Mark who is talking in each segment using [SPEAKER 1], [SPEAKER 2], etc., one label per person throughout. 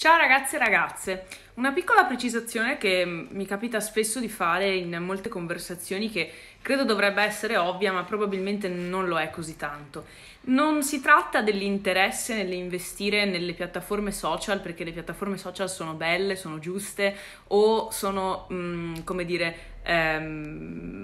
[SPEAKER 1] Ciao ragazzi e ragazze, una piccola precisazione che mi capita spesso di fare in molte conversazioni che credo dovrebbe essere ovvia ma probabilmente non lo è così tanto. Non si tratta dell'interesse nell'investire nelle piattaforme social perché le piattaforme social sono belle, sono giuste o sono, mm, come dire, ehm,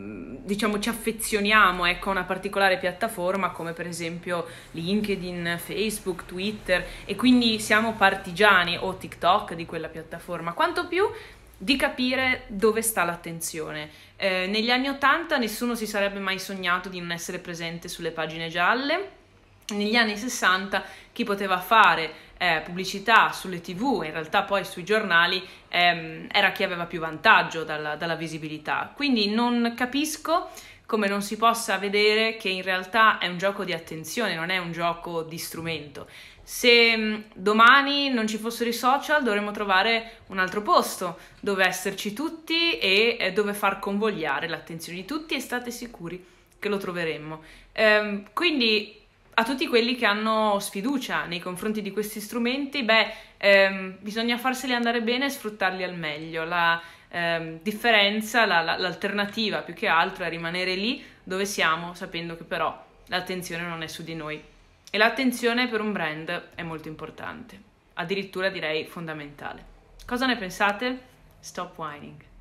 [SPEAKER 1] diciamo ci affezioniamo ecco, a una particolare piattaforma come per esempio LinkedIn, Facebook, Twitter e quindi siamo partigiani o TikTok di quella piattaforma, quanto più di capire dove sta l'attenzione. Eh, negli anni 80 nessuno si sarebbe mai sognato di non essere presente sulle pagine gialle, negli anni 60 chi poteva fare eh, pubblicità sulle tv e in realtà poi sui giornali ehm, era chi aveva più vantaggio dalla, dalla visibilità. Quindi non capisco come non si possa vedere che in realtà è un gioco di attenzione, non è un gioco di strumento. Se mm, domani non ci fossero i social dovremmo trovare un altro posto dove esserci tutti e dove far convogliare l'attenzione di tutti e state sicuri che lo troveremmo. Ehm, quindi a tutti quelli che hanno sfiducia nei confronti di questi strumenti, beh, ehm, bisogna farseli andare bene e sfruttarli al meglio. La ehm, differenza, la, la, l'alternativa più che altro è rimanere lì dove siamo, sapendo che però l'attenzione non è su di noi. E l'attenzione per un brand è molto importante, addirittura direi fondamentale. Cosa ne pensate? Stop whining.